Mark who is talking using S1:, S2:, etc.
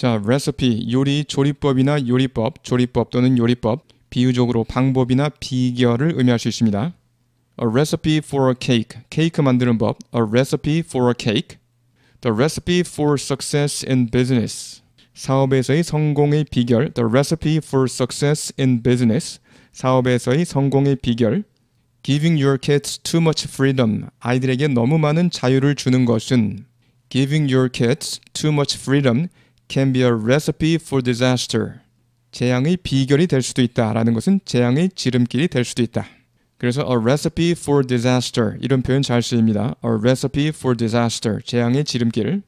S1: 자, recipe 요리 조리법이나 요리법, 조리법 또는 요리법 비유적으로 방법이나 비결을 의미할 수 있습니다. A recipe for a cake. 케이크 만드는 법. A recipe for a cake. The recipe for success in business. 사업에서의 성공의 비결. The recipe for success in business. 사업에서의 성공의 비결. Giving your kids too much freedom. 아이들에게 너무 많은 자유를 주는 것은. Giving your kids too much freedom. can be a recipe for disaster. 재앙의 비결이 될 수도 있다라는 것은 재앙의 지름길이 될 수도 있다. 그래서 a recipe for disaster 이런 표현 잘 쓰입니다. a recipe for disaster 재앙의 지름길.